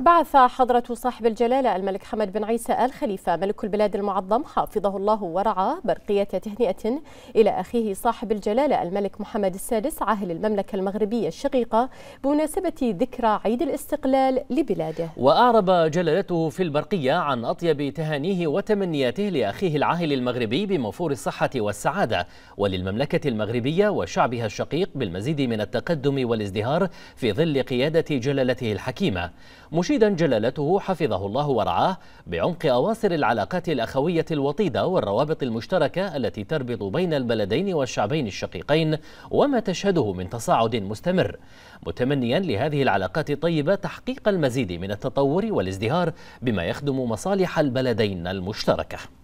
بعث حضرة صاحب الجلالة الملك حمد بن عيسى آل خليفة ملك البلاد المعظم حافظه الله ورعاه برقية تهنئة إلى أخيه صاحب الجلالة الملك محمد السادس عاهل المملكة المغربية الشقيقة بمناسبة ذكرى عيد الاستقلال لبلاده وأعرب جلالته في البرقية عن أطيب تهانيه وتمنياته لأخيه العاهل المغربي بموفور الصحة والسعادة وللمملكة المغربية وشعبها الشقيق بالمزيد من التقدم والازدهار في ظل قيادة جلالته الحكيمة مشيدا جلالته حفظه الله ورعاه بعمق أواصر العلاقات الأخوية الوطيدة والروابط المشتركة التي تربط بين البلدين والشعبين الشقيقين وما تشهده من تصاعد مستمر متمنيا لهذه العلاقات الطيبة تحقيق المزيد من التطور والازدهار بما يخدم مصالح البلدين المشتركه